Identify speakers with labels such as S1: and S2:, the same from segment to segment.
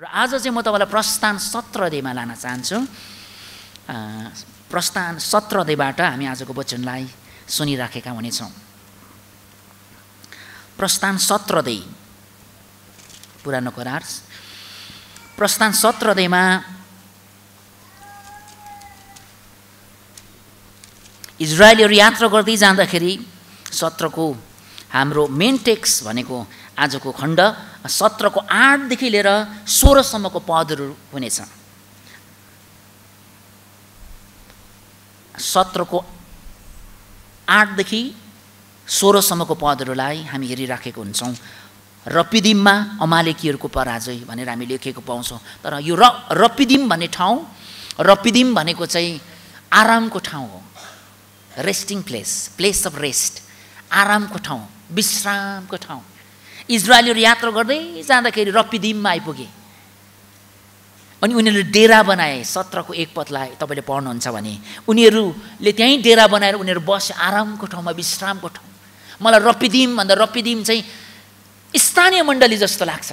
S1: र आज चाहिँ म तपाईँलाई प्रस्थान देमा लान चाहन्छु प्रस्थान सत्रदेबाट हामी आजको वचनलाई सुनिराखेका हुनेछौँ प्रस्थान दे पुरानो करार प्रस्थान देमा इजरायलहरू यात्रा गर्दै जाँदाखेरि सत्रको हाम्रो मेन टेक्स भनेको आजको खण्ड सत्रको आठदेखि लिएर सोह्रसम्मको पदहरू हुनेछ सत्रको आठदेखि सोह्रसम्मको पदहरूलाई हामी हेरिराखेको हुन्छौँ रपिदिममा अमालेकीहरूको पराजय भनेर हामी लेखेको पाउँछौँ तर यो र रपिदिम भन्ने ठाउँ रपिदिम भनेको चाहिँ आरामको ठाउँ हो resting place place of rest आरामको ठाउँ विश्रामको ठाउँ इजरायलीहरू यात्रा गर्दै जाँदाखेरि रप्पिदिममा आइपुगे अनि उनीहरूले डेरा बनाए सत्रको एक पतलाई तपाईँले पढ्नुहुन्छ भने उनीहरूले त्यहीँ डेरा बनाएर उनीहरू बस आरामको ठाउँमा विश्रामको ठाउँ मलाई रप्पिदिम भन्दा रप्पिदिम चाहिँ स्थानीय मण्डली जस्तो लाग्छ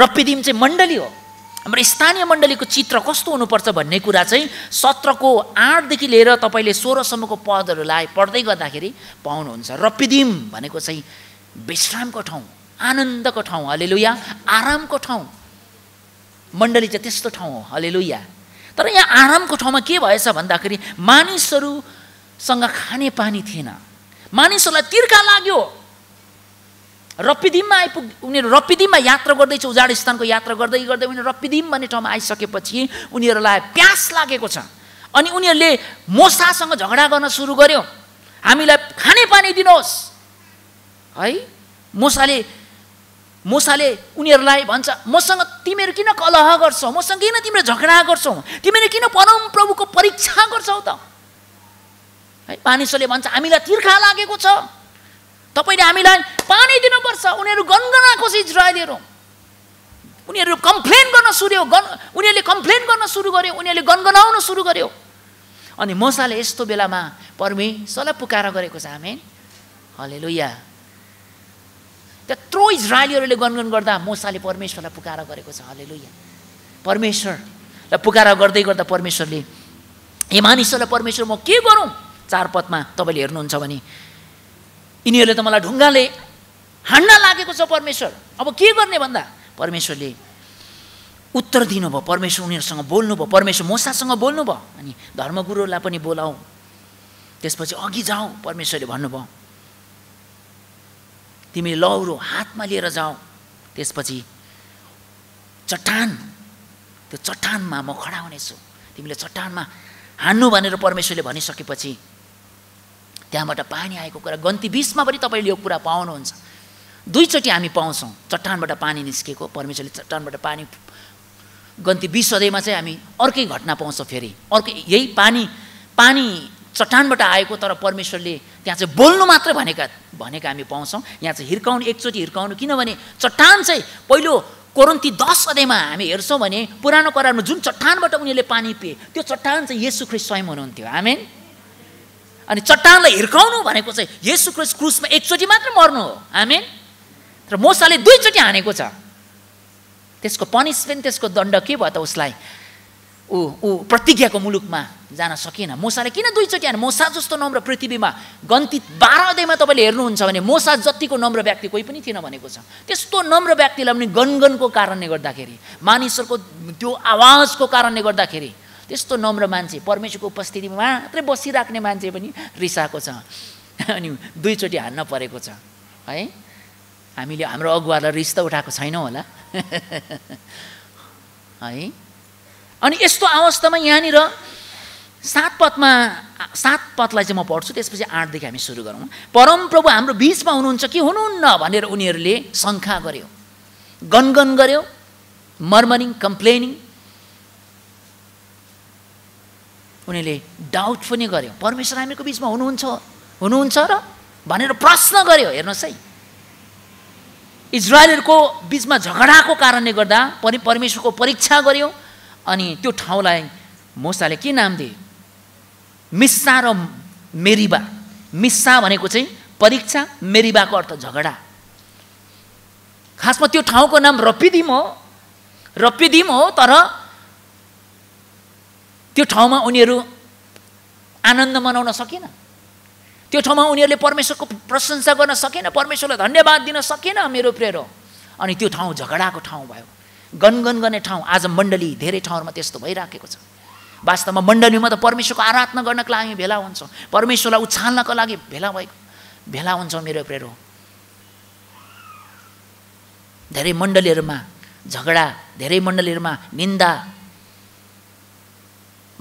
S1: रप्पिदिम चाहिँ मण्डली हो हाम्रो स्थानीय मण्डलीको चित्र कस्तो हुनुपर्छ भन्ने कुरा चाहिँ सत्रको आठदेखि लिएर तपाईँले सोह्रसम्मको पदहरूलाई पढ्दै गर्दाखेरि पाउनुहुन्छ रप्पिदिम भनेको चाहिँ विश्रामको ठाउँ आनन्दको ठाउँ हलेलुया आरामको ठाउँ मण्डली चाहिँ त्यस्तो ठाउँ हो हलेलुया तर यहाँ आरामको ठाउँमा के भएछ भन्दाखेरि मानिसहरूसँग खाने पानी थिएन मानिसहरूलाई तिर्खा लाग्यो रप्पिदिममा आइपुग उनीहरू रप्पिदिममा यात्रा गर्दैछ उजाड स्थानको यात्रा गर्दै गर्दै उनीहरू रप्पिदिम भन्ने ठाउँमा आइसकेपछि उनीहरूलाई प्यास लागेको छ अनि उनीहरूले मोसासँग झगडा गर्न सुरु गर्यो हामीलाई खानेपानी दिनुहोस् है मोसाले मुसाले उनीहरूलाई भन्छ मसँग तिमीहरू किन कलह गर्छौ मसँग किन तिम्रो झगडा गर्छौ तिमीहरू किन परम प्रभुको परीक्षा गर्छौ त है मानिसहरूले भन्छ हामीलाई तिर्खा लागेको छ तपाईँले हामीलाई पानी दिनुपर्छ उनीहरू गनगनाएको छ इजरायलीहरू उनीहरू कम्प्लेन गर्न सुरु गन उनीहरूले कम्प्लेन गर्न सुरु गर्यो उनीहरूले गनगनाउन सुरु गर्यो अनि मसाले यस्तो बेलामा परमेश्वरलाई पुकार गरेको छ हामी हले लोया त्यत्रो इजरायलीहरूले गनगन गर्दा मोसाले परमेश्वरलाई पुकारा गरेको छ हले लुया परमेश्वरलाई पुकारा गर्दै गर्दा परमेश्वरले हे मानिसहरूलाई परमेश्वर म के गरौँ पदमा तपाईँले हेर्नुहुन्छ भने यिनीहरूले त मलाई ढुङ्गाले हान्न लागेको छ परमेश्वर अब के गर्ने भन्दा परमेश्वरले उत्तर दिनुभयो परमेश्वर उनीहरूसँग बोल्नु बोल्नुभयो परमेश्वर मोसासँग बोल्नुभयो अनि धर्मगुरुलाई पनि बोलाऊ त्यसपछि अघि जाऊ परमेश्वरले भन्नुभयो तिमी लौरो हातमा लिएर जाऊ त्यसपछि चट्टान त्यो चट्टानमा म खडा हुनेछु तिमीले चट्टानमा हान्नु भनेर परमेश्वरले भनिसकेपछि त्यहाँबाट पानी आएको कुरा गन्ती बिसमा पनि तपाईँले यो कुरा पाउनुहुन्छ दुईचोटि हामी पाउँछौँ चट्टानबाट पानी निस्केको परमेश्वरले चट्टानबाट पानी गन्ती बिस सधैँमा चाहिँ हामी अर्कै घटना पाउँछौँ फेरि अर्कै यही पानी पानी चट्टानबाट आएको तर परमेश्वरले त्यहाँ चाहिँ बोल्नु मात्र भनेका भनेका हामी पाउँछौँ यहाँ चाहिँ हिर्काउनु एकचोटि हिर्काउनु किनभने चट्टान चाहिँ पहिलो कोरन्ती दस अध्यायमा हामी हेर्छौँ भने पुरानो करारमा जुन चट्टानबाट उनीहरूले पानी पिए त्यो चट्टान चाहिँ यसु ख्रिस स्वयं हुनुहुन्थ्यो आमेन अनि चट्टानलाई हिर्काउनु भनेको चाहिँ यसु ख्रिस क्रुसमा एकचोटि मात्र मर्नु हो आमेन र मोसाले दुईचोटि हानेको छ त्यसको पनिसमेन्ट त्यसको दण्ड के भयो त उसलाई ऊ ऊ प्रतिज्ञाको मुलुकमा जान सकेन मोसाले किन दुईचोटि आएन मोसा जस्तो नम्र पृथ्वीमा गन्ती बाह्र अध्यायमा तपाईँले हेर्नुहुन्छ भने मोसा जतिको नम्र व्यक्ति कोही पनि थिएन भनेको छ त्यस्तो नम्र व्यक्तिलाई पनि गनगनको कारणले गर्दाखेरि मानिसहरूको त्यो आवाजको कारणले गर्दाखेरि त्यस्तो नम्र मान्छे परमेश्वरको उपस्थितिमा मात्रै बसिराख्ने मान्छे पनि रिसाएको छ अनि दुईचोटि हान्न परेको छ है हामीले हाम्रो अगुवालाई रिस त उठाएको छैनौँ होला है अनि यस्तो अवस्थामा यहाँनिर सात पदमा सात पदलाई चाहिँ म पढ्छु त्यसपछि आठदेखि हामी सुरु गरौँ परमप्रभु हाम्रो बिचमा हुनुहुन्छ कि हुनुहुन्न भनेर उनीहरूले शङ्का गर्यो गनगन गर्यो मर्मनिङ कम्प्लेनिङ उनीहरूले डाउट पनि गर्यो परमेश्वर हामीको बिचमा हुनुहुन्छ हुनुहुन्छ र भनेर प्रश्न गर्यो हेर्नुहोस् है इजरायलहरूको बिचमा झगडाको कारणले गर्दा परि परमेश्वरको परीक्षा गऱ्यौँ अनि त्यो ठाउँलाई मोसाले के नाम दिए मिस्सा र मेरिबा मिस्सा भनेको चाहिँ परीक्षा मेरिबाको अर्थ झगडा खासमा त्यो ठाउँको नाम रपिदिम हो रपिदिम हो तर त्यो ठाउँमा उनीहरू आनन्द मनाउन सकेन त्यो ठाउँमा उनीहरूले परमेश्वरको प्रशंसा गर्न सकेन परमेश्वरलाई धन्यवाद दिन सकेन मेरो प्रेरो अनि त्यो ठाउँ झगडाको ठाउँ भयो गनगन गर्ने ठाउँ आज मण्डली धेरै ठाउँहरूमा त्यस्तो भइराखेको छ वास्तवमा मण्डलीमा त परमेश्वरको आराधना गर्नको लागि भेला हुन्छौँ परमेश्वरलाई उछाल्नको लागि भेला भएको भेला हुन्छौँ मेरो प्रेरो धेरै मण्डलीहरूमा झगडा धेरै मण्डलीहरूमा निन्दा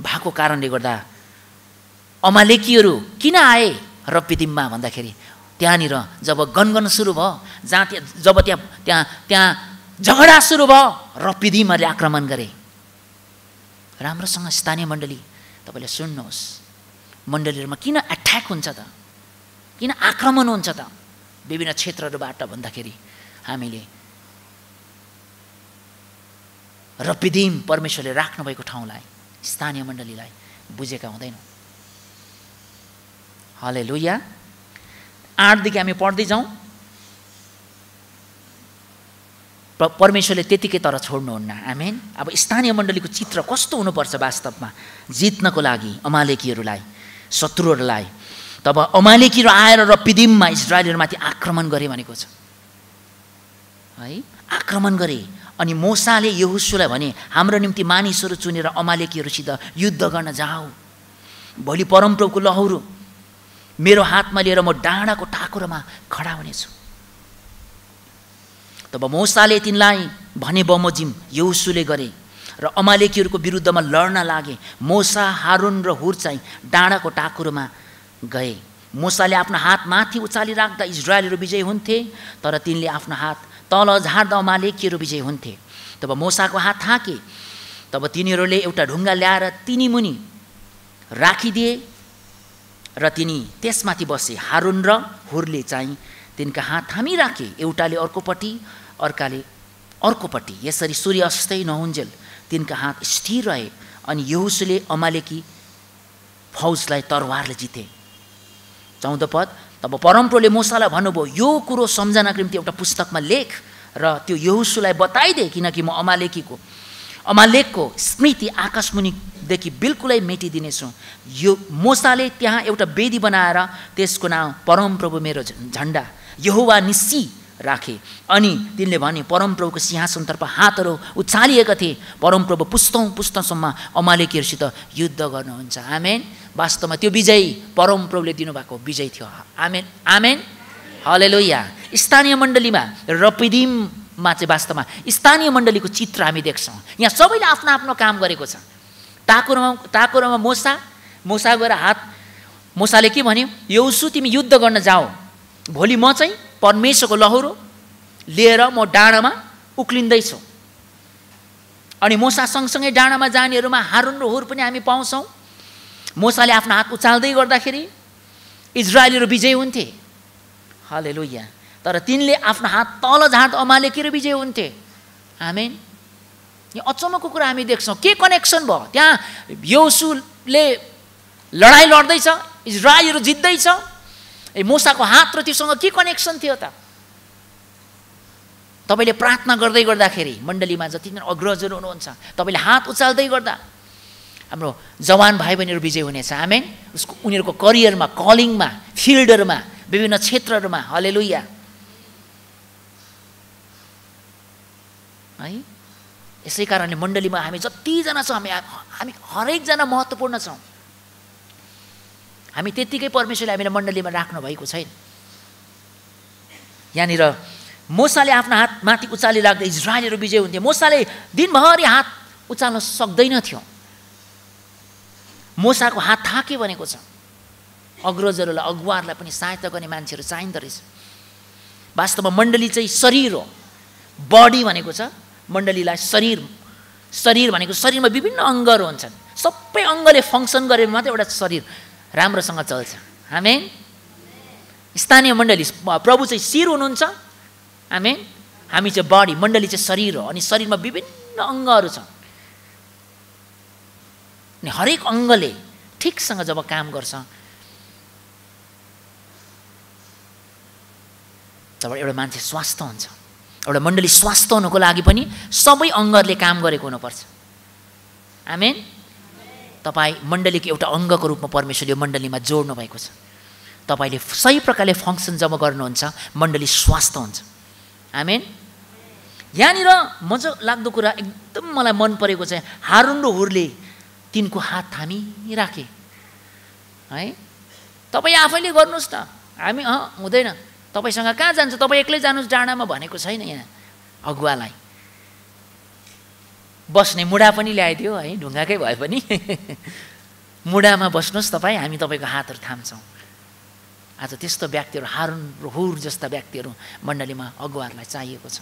S1: भएको कारणले गर्दा अमालेकीहरू किन आए र रप्पिदिम्मा भन्दाखेरि त्यहाँनिर जब गनगन सुरु भयो जहाँ त्यहाँ जब त्यहाँ त्यहाँ त्यहाँ झगडा सुरु भयो रपिदिमहरूले आक्रमण गरे राम्रोसँग स्थानीय मण्डली तपाईँले सुन्नुहोस् मण्डलीहरूमा किन एट्याक हुन्छ त किन आक्रमण हुन्छ त विभिन्न क्षेत्रहरूबाट भन्दाखेरि हामीले रपिदिम परमेश्वरले राख्नुभएको ठाउँलाई स्थानीय मण्डलीलाई बुझेका हुँदैनौँ हले लोहिया आठदेखि हामी पढ्दै जाउँ परमेश्वरले त्यतिकै तर छोड्नुहुन्न आमेन अब स्थानीय मण्डलीको चित्र कस्तो हुनुपर्छ वास्तवमा जित्नको लागि अमालेकीहरूलाई शत्रुहरूलाई तब अमालेकीहरू आएर र पिदिममा इजरायलहरूमाथि आक्रमण गरे भनेको छ है आक्रमण गरे अनि मोसाले यहुसुलाई भने हाम्रो निम्ति मानिसहरू चुनेर अमालेकीहरूसित युद्ध गर्न जाऊ भोलि परमप्रभुको लहरो मेरो हातमा लिएर म डाँडाको ठाकुरमा खडा हुनेछु तब मौसाले तिनलाई भने बमोजिम यौसुले गरे र अमालेकीहरूको विरुद्धमा लड्न लागे मोसा हारुन र हुर चाहिँ डाँडाको टाकुरोमा गए मोसाले आफ्नो हात माथि उचालिराख्दा इजरायलहरू विजय हुन्थे तर तिनले आफ्नो हात तल झार्दा अमालेकीहरू विजय हुन्थे तब मोसाको हात थाके तब तिनीहरूले एउटा ढुङ्गा ल्याएर तिनी मुनि राखिदिए र तिनी त्यसमाथि बसे हारुन र हुरले चाहिँ तिनका हात राखे एउटाले अर्कोपट्टि अर्काले अर्कोपट्टि यसरी सूर्य अस्तै नहुन्जेल तिनका हात स्थिर रहे अनि यहुसुले अमालेकी फौजलाई तरवारले जिते चौध पद तब परम्प्रोले मोसालाई भन्नुभयो यो कुरो सम्झनाको निम्ति एउटा पुस्तकमा लेख र त्यो यहुसुलाई बताइदे किनकि म अमालेकीको अमालेकको स्मृति आकाशमुनिदेखि बिल्कुलै मेटिदिनेछु यो मोसाले त्यहाँ एउटा वेदी बनाएर त्यसको नाम परमप्रभु मेरो झन्डा यहुवा निस्सी राखे अनि तिनले भने परमप्रभुको सिंहासनतर्फ हातहरू उचालिएका थिए परमप्रभु पुस्तौँ पुस्तौँसम्म अमालेकीहरूसित युद्ध गर्नुहुन्छ आमेन वास्तवमा त्यो विजय परमप्रभुले दिनुभएको विजय थियो आमेन आमेन हलेलोया स्थानीय मण्डलीमा रपिदिममा चाहिँ वास्तवमा स्थानीय मण्डलीको चित्र हामी देख्छौँ यहाँ सबैले आफ्नो आफ्नो काम गरेको छ ताकुरोमा ताकुरोमा मोसा मोसा गएर हात मोसाले के भन्यो यौसु तिमी युद्ध गर्न जाऊ भोलि म चाहिँ परमेश्वरको लहरो लिएर म डाँडामा उक्लिँदैछु अनि मोसा सँगसँगै डाँडामा जानेहरूमा हारुन र हुर पनि हामी पाउँछौँ मोसाले आफ्नो हात उचाल्दै गर्दाखेरि इजरायलीहरू विजय हुन्थे हले लोहिया तर तिनले आफ्नो हात तल झाँट र विजय हुन्थे हामी यो अचम्मको कुरा हामी देख्छौँ के कनेक्सन भयो त्यहाँ यौसुले लडाइँ लड्दैछ इजरायलहरू जित्दैछ ए मुसाको हात र त्योसँग के कनेक्सन थियो त तपाईँले प्रार्थना गर्दै गर्दाखेरि मण्डलीमा जतिजना अग्रजहरू हुनुहुन्छ तपाईँले हात उचाल्दै गर्दा हाम्रो जवान भाइ बहिनीहरू विजय हुनेछ हामी उसको उनीहरूको करियरमा कलिङमा फिल्डहरूमा विभिन्न क्षेत्रहरूमा हले लुया है यसै कारणले मण्डलीमा हामी जतिजना छौँ हामी हामी हरेकजना महत्त्वपूर्ण छौँ हामी त्यत्तिकै परमेश्वरले हामीलाई मण्डलीमा राख्नु भएको छैन यहाँनिर मोसाले आफ्नो हात माथि उचाली लाग्दा इजरायलहरू विजय हुन्थ्यो मोसाले दिनभरि हात उचाल्न सक्दैन थियो मोसाको हात थाके भनेको छ अग्रजहरूलाई अगुवाहरूलाई पनि सहायता गर्ने मान्छेहरू चाहिँदो रहेछ वास्तवमा मण्डली चाहिँ शरीर हो बडी भनेको छ मण्डलीलाई शरीर शरीर भनेको शरीरमा विभिन्न अङ्गहरू हुन्छन् सबै अङ्गले फङ्सन गरेर मात्रै एउटा शरीर राम्रोसँग चल्छ हामी स्थानीय मण्डली प्रभु चाहिँ शिर हुनुहुन्छ हामी हामी चाहिँ बडी मण्डली चाहिँ शरीर हो अनि शरीरमा विभिन्न अङ्गहरू छन् अनि हरेक अङ्गले ठिकसँग जब काम गर्छ तब एउटा मान्छे स्वास्थ्य हुन्छ एउटा मण्डली स्वास्थ्य हुनुको लागि पनि सबै अङ्गहरूले काम गरेको हुनुपर्छ आमेन तपाईँ मण्डलीको एउटा अङ्गको रूपमा परमेश्वरले यो मण्डलीमा जोड्नु भएको छ तपाईँले सही प्रकारले फङ्सन जब गर्नुहुन्छ मण्डली स्वास्थ्य हुन्छ आमेन यहाँनिर मजा लाग्दो कुरा एकदम मलाई मन परेको चाहिँ हारुन र हुरले तिनको हात थामिराखे है तपाईँ आफैले गर्नुहोस् न हामी अँ हुँदैन तपाईँसँग कहाँ जान्छ तपाईँ एक्लै जानुहोस् डाँडामा भनेको छैन यहाँ अगुवालाई बस्ने मुढा पनि ल्याइदियो है ढुङ्गाकै भए पनि मुढामा बस्नुहोस् तपाईँ हामी तपाईँको हातहरू थाम्छौँ आज त्यस्तो व्यक्तिहरू हारुन हुर जस्ता व्यक्तिहरू मण्डलीमा अगुवाहरूलाई चाहिएको छ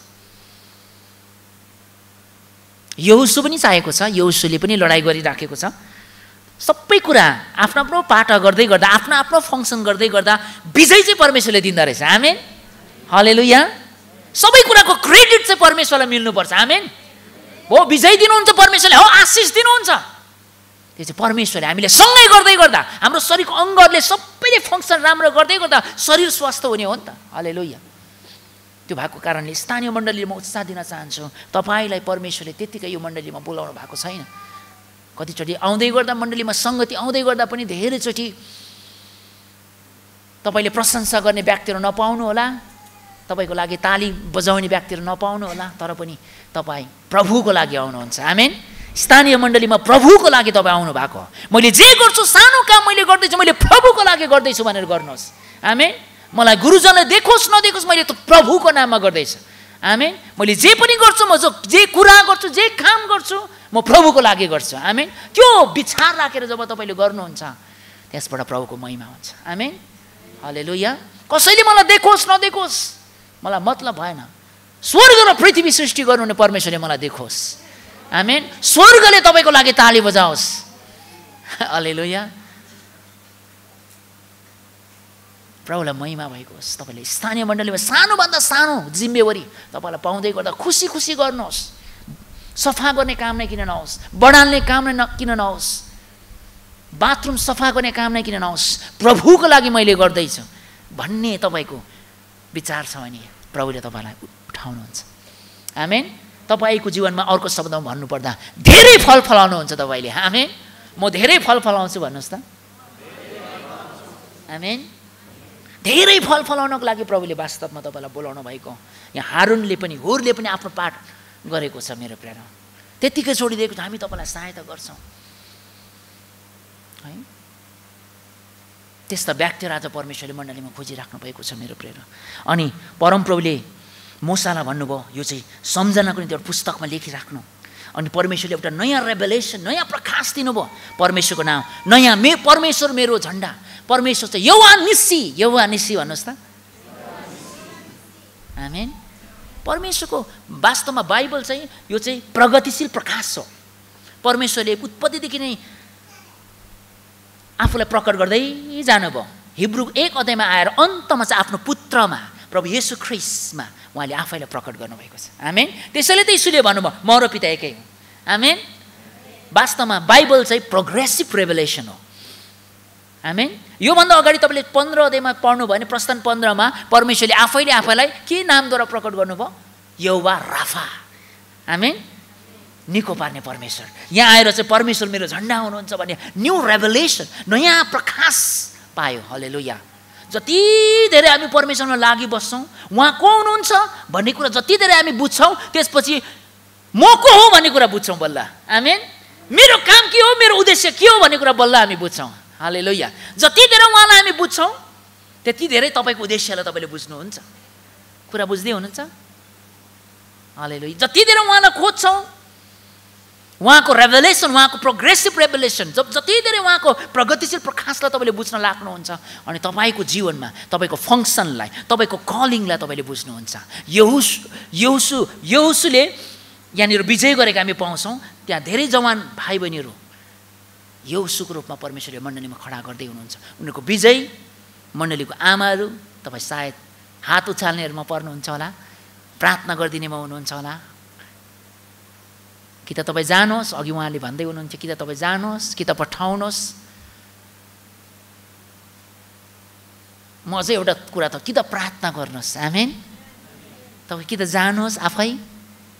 S1: यौसु पनि चाहिएको छ यौसुले पनि लडाइँ गरिराखेको छ सबै कुरा आफ्नो आफ्नो पाठ गर्दै गर्दा आफ्नो आफ्नो फङ्सन गर्दै गर्दा विजय चाहिँ परमेश्वरले दिँदो रहेछ आमेन हले यहाँ सबै कुराको क्रेडिट चाहिँ परमेश्वरलाई मिल्नुपर्छ आमेन हो विजय दिनुहुन्छ परमेश्वरले हो आशिष दिनुहुन्छ त्यो चाहिँ परमेश्वरले हामीले सँगै गर्दै गर्दा हाम्रो शरीरको अङ्गहरूले सबैले फङ्सन राम्रो गर्दै गर्दा शरीर स्वास्थ्य हुने हो नि त हले त्यो भएको कारणले स्थानीय मण्डलीले म उत्साह दिन चाहन्छु तपाईँलाई परमेश्वरले त्यत्तिकै यो मण्डलीमा बोलाउनु भएको छैन कतिचोटि आउँदै गर्दा मण्डलीमा सङ्गति आउँदै गर्दा पनि धेरैचोटि तपाईँले प्रशंसा गर्ने व्यक्तिहरू होला तपाईँको लागि ताली बजाउने व्यक्तिहरू होला तर पनि तपाईँ प्रभुको लागि आउनुहुन्छ आमेन स्थानीय मण्डलीमा प्रभुको लागि तपाईँ आउनु भएको मैले जे गर्छु सानो काम मैले गर्दैछु मैले प्रभुको लागि गर्दैछु भनेर गर्नुहोस् हामी मलाई गुरुजनले देखोस् नदेखोस् मैले त प्रभुको नाममा गर्दैछु हामी मैले जे पनि गर्छु म जो जे कुरा गर्छु जे काम गर्छु म प्रभुको लागि गर्छु आमेन त्यो विचार राखेर जब तपाईँले गर्नुहुन्छ त्यसबाट प्रभुको महिमा हुन्छ आमेन हले कसैले मलाई देखोस् नदेखोस् मलाई मतलब भएन स्वर्ग र पृथ्वी सृष्टि गर्नुहुने परमेश्वरले मलाई देखोस् आमेन स्वर्गले तपाईँको लागि ताली बजाओस् या प्रभुलाई महिमा भएको होस् तपाईँले स्थानीय मण्डलीमा सानोभन्दा सानो जिम्मेवारी तपाईँलाई पाउँदै गर्दा खुसी खुसी गर्नुहोस् सफा गर्ने काम नै किन नहोस् बढाल्ने काम नै न किन नहोस् बाथरुम सफा गर्ने काम नै किन नहोस् प्रभुको लागि मैले गर्दैछु भन्ने तपाईँको विचार छ भने प्रभुले तपाईँलाई हुन्छ आमेन तपाईँको जीवनमा अर्को शब्दमा भन्नुपर्दा धेरै फल फलाउनुहुन्छ तपाईँले आमेन म धेरै फल फलाउँछु भन्नुहोस् त आमेन धेरै फल फलाउनको लागि प्रभुले वास्तवमा तपाईँलाई बोलाउनु भएको यहाँ हारुनले पनि हुरले पनि आफ्नो पाठ गरेको छ मेरो प्रेरणा त्यत्तिकै छोडिदिएको छ हामी तपाईँलाई सहायता गर्छौँ है त्यस्ता व्यक्तिहरू राजा परमेश्वरले मण्डलीमा खोजिराख्नु भएको छ मेरो प्रेरणा अनि परमप्रभुले मोसालाई भन्नुभयो यो चाहिँ सम्झनाको निम्ति एउटा पुस्तकमा लेखिराख्नु अनि परमेश्वरले एउटा नयाँ रेभलेसन नयाँ प्रकाश दिनुभयो परमेश्वरको नाम नयाँ मे परमेश्वर मेरो झन्डा परमेश्वर चाहिँ यौवा निस्सी यौवा निस्सी भन्नुहोस् त हामी परमेश्वरको वास्तवमा बाइबल चाहिँ यो चाहिँ प्रगतिशील प्रकाश हो परमेश्वरले उत्पत्तिदेखि नै आफूलाई प्रकट गर्दै जानुभयो हिब्रु एक अध्यायमा आएर अन्तमा चाहिँ आफ्नो पुत्रमा प्रभु येसु ख्रिसमा उहाँले आफैलाई प्रकट गर्नुभएको छ आमेन त्यसैले त इसुले भन्नुभयो म र पिता एकै हो आमेन वास्तवमा बाइबल चाहिँ प्रोग्रेसिभ रेभलेसन हो आमेन योभन्दा अगाडि तपाईँले पन्ध्र अध्यायमा पढ्नुभयो भने प्रस्थान पन्ध्रमा परमेश्वरले आफैले आफैलाई के नामद्वारा प्रकट गर्नुभयो यौवा राफा आमेन निको पार्ने परमेश्वर यहाँ आएर चाहिँ परमेश्वर मेरो झन्डा हुनुहुन्छ भने न्यू रेभलेसन नयाँ प्रकाश पायो हले जति धेरै हामी परमेश्वरमा लागि बस्छौँ उहाँ को हुनुहुन्छ भन्ने कुरा जति धेरै हामी बुझ्छौँ त्यसपछि म को हो भन्ने कुरा बुझ्छौँ बल्ल आमेन मेरो काम के हो मेरो उद्देश्य के हो भन्ने कुरा बल्ल हामी बुझ्छौँ हाले लोहिया जति धेरै उहाँलाई हामी बुझ्छौँ त्यति धेरै तपाईँको उद्देश्यलाई तपाईँले बुझ्नुहुन्छ कुरा बुझ्दै हुनुहुन्छ हाले लोहि जति धेरै उहाँलाई खोज्छौँ उहाँको रेभलेसन उहाँको प्रोग्रेसिभ रेभलेसन जब जति धेरै उहाँको प्रगतिशील प्रकाशलाई तपाईँले बुझ्न लाग्नुहुन्छ अनि तपाईँको जीवनमा तपाईँको फङ्सनलाई तपाईँको कलिङलाई तपाईँले बुझ्नुहुन्छ यहुस यहुसु यहुसुले यहाँनिर विजय गरेका हामी पाउँछौँ त्यहाँ धेरै जवान भाइ बहिनीहरू यहुसुको रूपमा परमेश्वरले मण्डलीमा खडा गर्दै हुनुहुन्छ उनीहरूको विजय मण्डलीको आमाहरू तपाईँ सायद हात उछाल्नेहरूमा पर्नुहुन्छ होला प्रार्थना गरिदिनेमा हुनुहुन्छ होला कि त तपाईँ जानुहोस् अघि उहाँले भन्दै हुनुहुन्थ्यो कि त तपाईँ जानुहोस् कि त पठाउनुहोस् म अझै एउटा कुरा त कि त प्रार्थना गर्नुहोस् आमेन तपाईँ कि त जानुहोस् आफै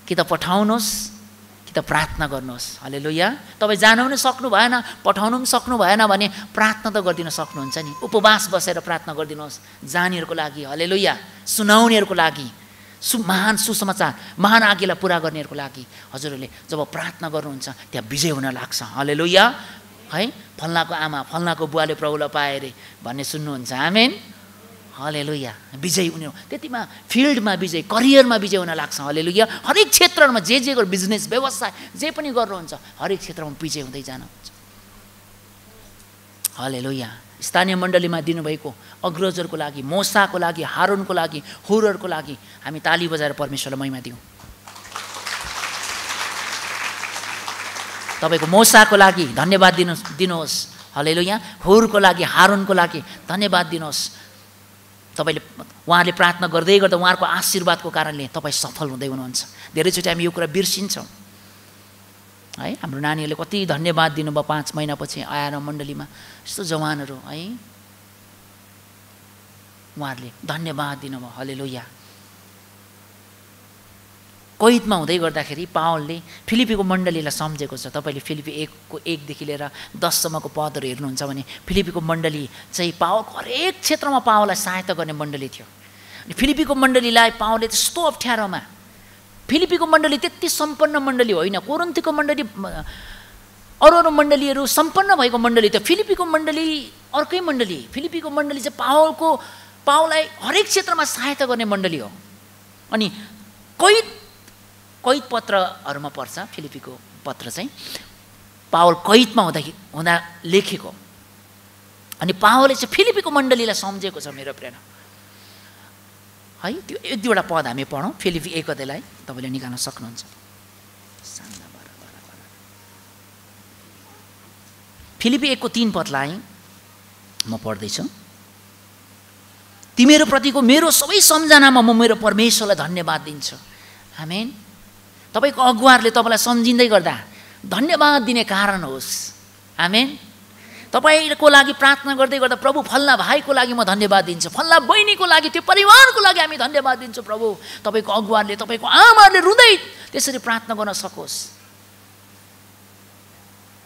S1: कि त पठाउनुहोस् कि त प्रार्थना गर्नुहोस् हले लोहिया तपाईँ जानु पनि सक्नु भएन पठाउनु पनि सक्नु भएन भने प्रार्थना त गरिदिन सक्नुहुन्छ नि उपवास बसेर प्रार्थना गरिदिनुहोस् जानेहरूको लागि हले लोहिया सुनाउनेहरूको लागि सु महान सुसमाचार महान आज्ञालाई पुरा गर्नेहरूको लागि हजुरहरूले जब प्रार्थना गर्नुहुन्छ त्यहाँ विजय हुन लाग्छ हले लोहिया है फल्नाको आमा फल्नाको बुवाले प्रभुलाई पाए अरे भन्ने सुन्नुहुन्छ आमेन हले या विजय हुने त्यतिमा फिल्डमा विजय करियरमा विजय हुन लाग्छ हले लुया हरेक क्षेत्रमा जे जे गर बिजनेस व्यवसाय जे पनि गर्नुहुन्छ हरेक क्षेत्रमा विजय हुँदै जानुहुन्छ हले लुया स्थानीय मण्डलीमा दिनुभएको अग्रजहरूको लागि मोसाको लागि हारुनको लागि हुरहरूको लागि हामी ताली बजाएर परमेश्वरलाई महिमा दिउँ तपाईँको मोसाको लागि धन्यवाद दिनु दिनुहोस् हलेलो यहाँ हुरको लागि हारुनको लागि धन्यवाद दिनुहोस् तपाईँले उहाँहरूले प्रार्थना गर्दै गर्दा उहाँहरूको आशीर्वादको कारणले तपाईँ सफल हुँदै हुनुहुन्छ धेरैचोटि हामी यो कुरा बिर्सिन्छौँ है हाम्रो नानीहरूले कति धन्यवाद दिनुभयो पाँच महिनापछि आएर मण्डलीमा यस्तो जवानहरू है उहाँहरूले धन्यवाद दिनुभयो हलेलोया कैदमा हुँदै गर्दाखेरि पावलले फिलिपीको मण्डलीलाई सम्झेको छ तपाईँले फिलिपी एकको एकदेखि लिएर दससम्मको पदहरू हेर्नुहुन्छ भने फिलिपीको मण्डली चाहिँ पावलको हरेक क्षेत्रमा पावललाई सहायता गर्ने मण्डली थियो अनि फिलिपीको मण्डलीलाई पावलले त्यस्तो अप्ठ्यारोमा फिलिपीको मण्डली त्यति सम्पन्न मण्डली होइन कोरन्थीको मण्डली अरू अरू मण्डलीहरू सम्पन्न भएको मण्डली त फिलिपीको मण्डली अर्कै मण्डली फिलिपीको मण्डली चाहिँ पावलको पावललाई हरेक क्षेत्रमा सहायता गर्ने मण्डली हो अनि कैद कैद पत्रहरूमा पर्छ फिलिपीको पत्र चाहिँ पावल कैदमा हुँदाखेरि हुँदा लेखेको अनि पावलले चाहिँ फिलिपीको मण्डलीलाई सम्झेको छ मेरो प्रेरणा है त्यो एक दुईवटा पद हामी पढौँ फिलिपी एक अध्यायलाई तपाईँले निकाल्न सक्नुहुन्छ फिलिपी एकको तिन पदलाई म पढ्दैछु तिमीहरूप्रतिको मेरो सबै सम्झनामा म मेरो परमेश्वरलाई धन्यवाद दिन्छु हामी तपाईँको अगुवाहरूले तपाईँलाई सम्झिँदै गर्दा धन्यवाद दिने कारण होस् हामी तपाईँको लागि प्रार्थना गर्दै गर्दा प्रभु फल्ला भाइको लागि म धन्यवाद दिन्छु फल्ला बहिनीको लागि त्यो परिवारको लागि हामी धन्यवाद दिन्छु प्रभु तपाईँको अगुवाले तपाईँको आमाहरूले रुँदै त्यसरी प्रार्थना गर्न सकोस्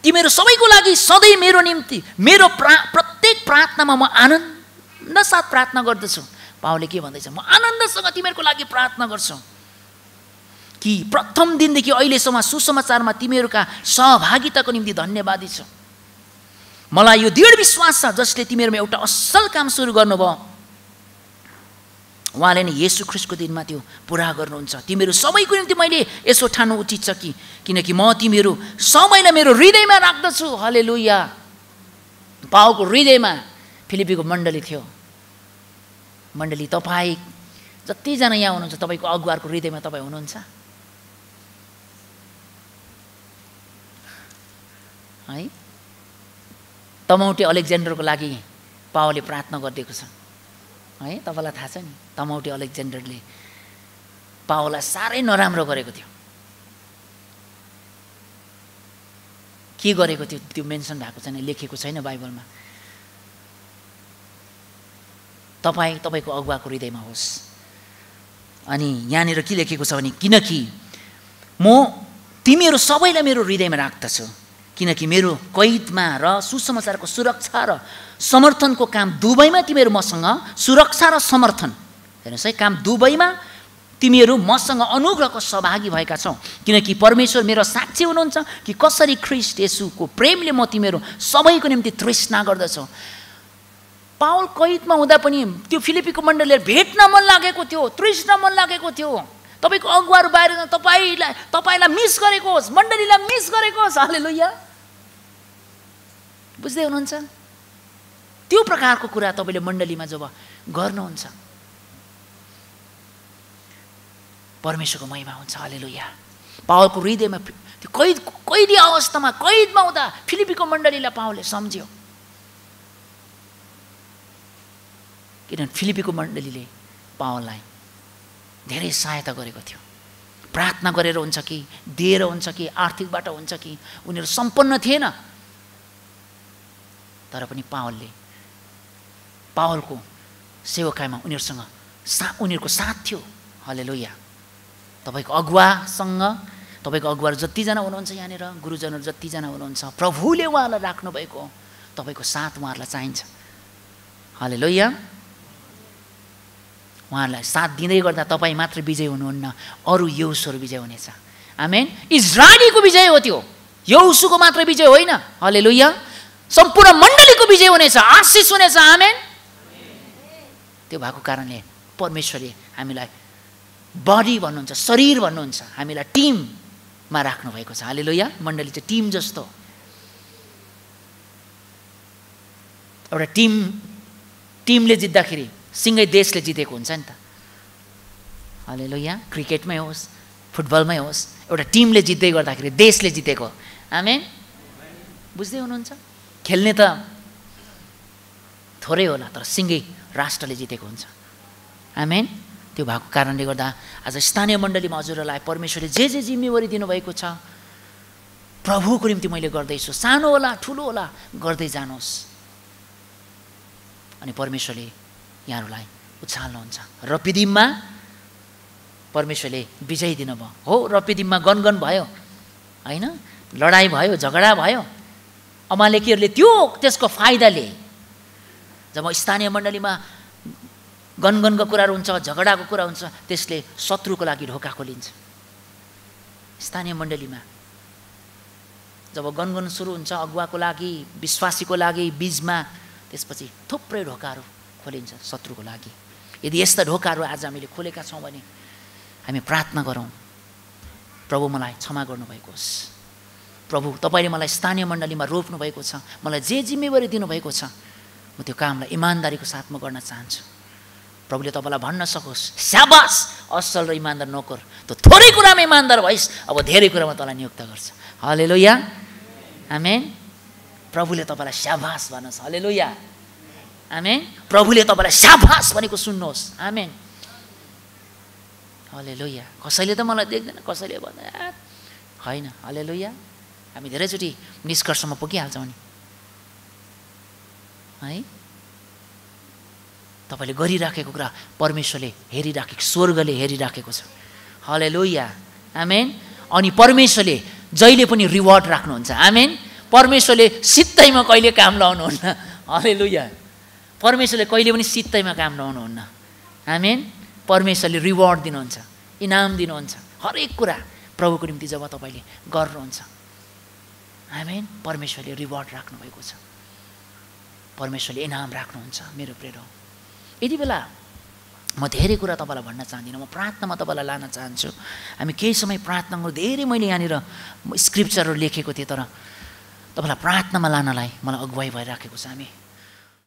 S2: तिमीहरू सबैको लागि सधैँ मेरो
S1: निम्ति मेरो प्रा प्रत्येक प्रार्थनामा म आनन्द आनन्दसाथ प्रार्थना गर्दछु भाउले के भन्दैछ म आनन्दसँग तिमीहरूको लागि प्रार्थना गर्छु कि प्रथम दिनदेखि अहिलेसम्म सुसमाचारमा तिमीहरूका सहभागिताको निम्ति धन्यवादी छौ मलाई यो दृढ विश्वास छ जसले तिमीहरूमा एउटा असल काम सुरु गर्नुभयो उहाँले नै यसु ख्रिसको दिनमा त्यो पुरा गर्नुहुन्छ तिमीहरू सबैको निम्ति मैले यसो ठानु उचित छ कि किनकि म तिमीहरू सबैलाई मेरो हृदयमा राख्दछु हले लुया पाओको हृदयमा फिलिपीको मण्डली थियो मण्डली तपाईँ जतिजना यहाँ हुनुहुन्छ तपाईँको अगुवाको हृदयमा तपाईँ हुनुहुन्छ है तमौटे अलेक्जेन्डरको लागि पावले प्रार्थना गरिदिएको छ है तपाईँलाई थाहा छ नि तमौटे अलेक्जेन्डरले पावलाई साह्रै नराम्रो गरेको थियो के गरेको थियो त्यो मेन्सन भएको छैन लेखेको छैन बाइबलमा तपाईँ तपाईँको अगुवाको हृदयमा होस् अनि यहाँनिर के लेखेको छ भने किनकि म तिमीहरू सबैलाई मेरो हृदयमा राख्दछु किनकि मेरो कैदमा र सुसमाचारको सुरक्षा र समर्थनको काम दुबईमा तिमीहरू मसँग सुरक्षा र समर्थन हेर्नुहोस् है काम दुबईमा तिमीहरू मसँग अनुग्रहको सहभागी भएका छौ किनकि परमेश्वर मेरो साक्षी हुनुहुन्छ कि कसरी ख्रिस्ट यसुको प्रेमले म तिमीहरू सबैको निम्ति तृष्णा गर्दछौ पावल कैदमा हुँदा पनि त्यो फिलिपीको मण्डलीले भेट्न मन लागेको थियो तृष्ण मन लागेको थियो तपाईँको अगुवाहरू बाहिर तपाईँलाई तपाईँलाई मिस गरेको होस् मण्डलीलाई मिस गरेको होस् हाले बुझ्दै हुनुहुन्छ त्यो प्रकारको कुरा तपाईँले मण्डलीमा जब गर्नुहुन्छ परमेश्वरको महिमा हुन्छ या पावलको हृदयमा त्यो कैद कैदी अवस्थामा कैदमा हुँदा फिलिपीको मण्डलीलाई पावलले सम्झ्यो किनभने फिलिपीको मण्डलीले पावललाई धेरै सहायता गरेको थियो प्रार्थना गरेर हुन्छ कि दिएर हुन्छ कि आर्थिकबाट हुन्छ कि उनीहरू सम्पन्न थिएन तर पनि पावलले पावलको सेवकाइमा उनीहरूसँग सा उनीहरूको साथ थियो हले लोहिया तपाईँको अगुवासँग तपाईँको अगुवाहरू जतिजना हुनुहुन्छ यहाँनिर गुरुजनहरू जतिजना हुनुहुन्छ प्रभुले उहाँलाई राख्नुभएको तपाईँको साथ उहाँहरूलाई चाहिन्छ हले लोहिया उहाँहरूलाई साथ दिँदै गर्दा तपाईँ मात्र विजय हुनुहुन्न अरू यौसहरू विजय हुनेछ आमेन इजरायलीको विजय हो त्यो यौसुको मात्र विजय होइन हले लोहिया सम्पूर्ण मण्डलीको विजय हुनेछ आशिष हुनेछ आमेन त्यो भएको कारणले परमेश्वरले हामीलाई बडी भन्नुहुन्छ शरीर भन्नुहुन्छ हामीलाई टिममा राख्नुभएको छ हाले लोया मण्डली चाहिँ टिम जस्तो एउटा टिम टिमले जित्दाखेरि सिँगै देशले जितेको हुन्छ नि त हाले लोया क्रिकेटमै होस् फुटबलमै होस् एउटा टिमले जित्दै गर्दाखेरि देशले जितेको आमेन बुझ्दै हुनुहुन्छ खेल्ने त थोरै होला तर सिङ्गै राष्ट्रले जितेको हुन्छ आमेन त्यो भएको कारणले गर्दा आज स्थानीय मण्डलीमा हजुरहरूलाई परमेश्वरले जे जे जिम्मेवारी दिनुभएको छ प्रभुको निम्ति मैले गर्दैछु सानो होला ठुलो होला गर्दै जानुहोस् अनि परमेश्वरले यहाँहरूलाई उछाल्नुहुन्छ रपिदिममा परमेश्वरले विजय दिनुभयो हो रपिदिममा गनगन भयो होइन लडाइँ भयो झगडा भयो अमालेकीहरूले त्यो त्यसको फाइदा फाइदाले जब स्थानीय मण्डलीमा गनगनको कुराहरू हुन्छ झगडाको कुरा हुन्छ त्यसले शत्रुको लागि ढोका खोलिन्छ स्थानीय मण्डलीमा जब गनगन सुरु हुन्छ अगुवाको लागि विश्वासीको लागि बिजमा त्यसपछि थुप्रै ढोकाहरू खोलिन्छ शत्रुको लागि यदि यस्ता ढोकाहरू आज हामीले खोलेका छौँ भने हामी प्रार्थना गरौँ प्रभु मलाई क्षमा गर्नुभएको होस् प्रभु तपाईँले मलाई स्थानीय मण्डलीमा रोप्नु भएको छ मलाई जे जिम्मेवारी दिनुभएको छ म त्यो कामलाई इमान्दारीको साथमा गर्न चाहन्छु प्रभुले तपाईँलाई भन्न सकोस् स्याबास असल र इमान्दार नोकर त थोरै कुरामा इमान्दार भइस् अब धेरै कुरामा तँलाई नियुक्त गर्छ हले लोया आमेन प्रभुले तपाईँलाई स्याबास भन्नुहोस् हले लोया आमेन प्रभुले तपाईँलाई स्याबास भनेको सुन्नुहोस् आमेन हले लोया कसैले त मलाई देख्दैन कसैले भन्दैन होइन हले लोया हामी धेरैचोटि निष्कर्षमा पुगिहाल्छौँ नि है तपाईँले गरिराखेको कुरा परमेश्वरले हेरिराखेको स्वर्गले हेरिराखेको छ हले लोहिया आमेन अनि परमेश्वरले जहिले पनि रिवार्ड राख्नुहुन्छ आमेन परमेश्वरले सित्तैमा कहिले काम लाउनुहुन्न हले लोहिया परमेश्वरले कहिले पनि सित्तैमा काम लाउनुहुन्न आमेन परमेश्वरले रिवार्ड दिनुहुन्छ इनाम दिनुहुन्छ हरेक कुरा प्रभुको निम्ति जब तपाईँले गर्नुहुन्छ हामी परमेश्वरले रिवार्ड राख्नुभएको छ परमेश्वरले इनाम राख्नुहुन्छ मेरो प्रेरो यति बेला म धेरै कुरा तपाईँलाई भन्न चाहदिनँ म प्रार्थनामा तपाईँलाई लान चाहन्छु हामी केही समय प्रार्थना गर्नु धेरै मैले यहाँनिर स्क्रिप्चरहरू लेखेको थिएँ तर तपाईँलाई प्रार्थनामा लानलाई मलाई अगुवाई भइराखेको छ हामी